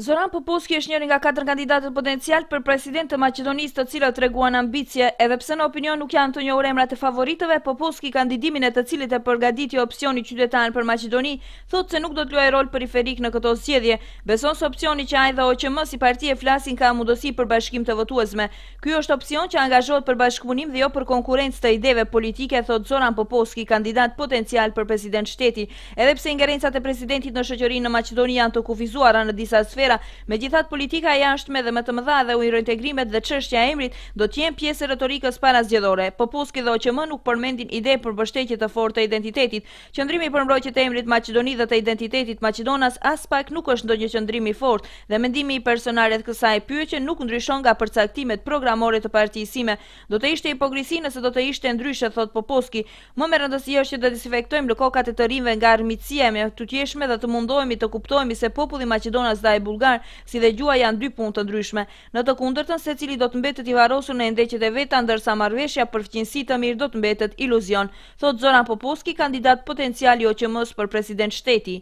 Zoran Poposki është njëri nga katër kandidatët potencial për president të Maqedonisë, të cilët treguan ambicie, edhe pse në opinion nuk janë të një uremra e favoritëve, Poposki kandidimin e të cilit e përgaditi Opcioni Qytetar për Maqedoni, thotë se nuk do të luajë rol periferik në këto zgjedhje. Beson se Opcioni që ajdë OQM si parti e flasin mudosi për bashkim të votuesme. Ky është opsion që angazhohet për bashkëpunim dhe jo për konkurrencë të ideve politike, thot Zoran Poposki kandidat potencial për president shteti, edhe pse ingerencat e presidentit në shoqërinë në Maqedoni janë të kufizuara në disa tjera. gjithat politika jashtme dhe më të mëdha dhe u irointegrimet dhe çështja e emrit do të jenë pjesë e retorikës para zgjedhore. Popuski dhe OQM nuk përmendin ide për mbështetje të fortë të identitetit. Qëndrimi për mbrojtje të emrit Macedoni dhe të identitetit Macedonas as pak nuk është ndonjë qendrim i fortë dhe mendimi i personalit kësaj pyetje nuk ndryshon nga përcaktimet programore të partisë. Do të ishte hipokrizi nëse do të ishte ndryshe, thot Popuski. Më me rëndësi është që të disinfektojmë lëkokat e të nga armiqësia e mjaftueshme dhe të mundohemi të kuptohemi se populli i Maqedonas dhe si dhe gjua janë dy punë të ndryshme. Në të kundërtën, se cili do të mbetët i varosur në endeqet e veta, ndërsa marveshja përfqinsi të mirë do të mbetët iluzion, thot Zoran Poposki, kandidat potencial i që mësë për president shteti.